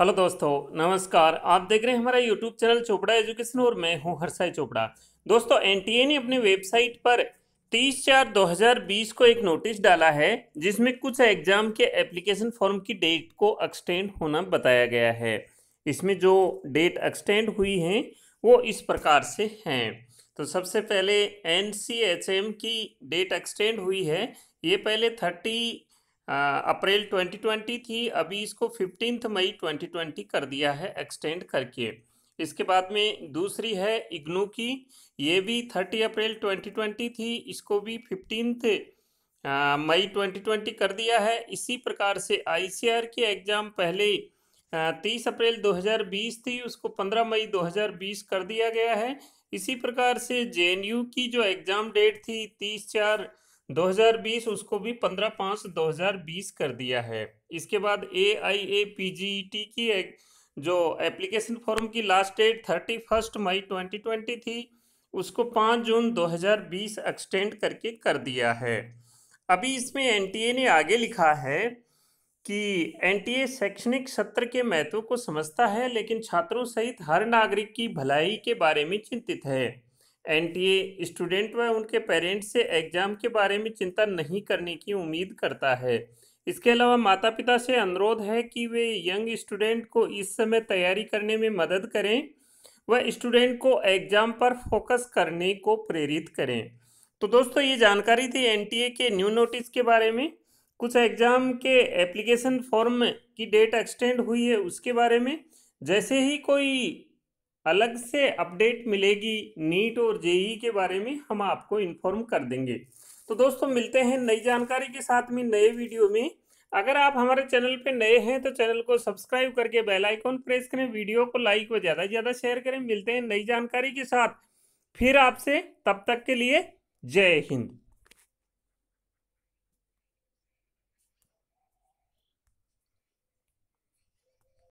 hello दोस्तों नमस्कार आप देख रहे हैं हमारा यूट्यूब चैनल चोपड़ा एजुकेशन और मैं हूं हर्षाई चोपड़ा दोस्तों एनटीए ने अपनी वेबसाइट पर 30 चार 2020 को एक नोटिस डाला है जिसमें कुछ एग्जाम के एप्लीकेशन फॉर्म की डेट को एक्सटेंड होना बताया गया है इसमें जो डेट एक्सटेंड हुई हैं वो इस प्रकार से हैं तो सबसे पहले एन की डेट एक्सटेंड हुई है ये पहले थर्टी अप्रैल 2020 थी अभी इसको फिफ्टींथ मई 2020 कर दिया है एक्सटेंड करके इसके बाद में दूसरी है इग्नू की ये भी 30 अप्रैल 2020 थी इसको भी फिफ्टींथ मई 2020 कर दिया है इसी प्रकार से आईसीआर की एग्ज़ाम पहले तीस अप्रैल 2020 थी उसको 15 मई 2020 कर दिया गया है इसी प्रकार से जेएनयू की जो एग्ज़ाम डेट थी तीस चार 2020 उसको भी 15 पाँच 2020 कर दिया है इसके बाद e A I A P G T की जो एप्लीकेशन फॉर्म की लास्ट डेट थर्टी फर्स्ट मई 2020 थी उसको 5 जून 2020 एक्सटेंड करके कर दिया है अभी इसमें एनटीए ने आगे लिखा है कि एनटीए शैक्षणिक सत्र के महत्व को समझता है लेकिन छात्रों सहित हर नागरिक की भलाई के बारे में चिंतित है एनटीए स्टूडेंट व उनके पेरेंट्स से एग्जाम के बारे में चिंता नहीं करने की उम्मीद करता है इसके अलावा माता पिता से अनुरोध है कि वे यंग स्टूडेंट को इस समय तैयारी करने में मदद करें व स्टूडेंट को एग्जाम पर फोकस करने को प्रेरित करें तो दोस्तों ये जानकारी थी एनटीए के न्यू नोटिस के बारे में कुछ एग्ज़ाम के एप्लीकेशन फॉर्म की डेट एक्सटेंड हुई है उसके बारे में जैसे ही कोई अलग से अपडेट मिलेगी नीट और जेई के बारे में हम आपको इन्फॉर्म कर देंगे तो दोस्तों मिलते हैं नई जानकारी के साथ में नए वीडियो में अगर आप हमारे चैनल पे नए हैं तो चैनल को सब्सक्राइब करके बेल आइकॉन प्रेस करें वीडियो को लाइक व ज़्यादा से ज़्यादा शेयर करें मिलते हैं नई जानकारी के साथ फिर आपसे तब तक के लिए जय हिंद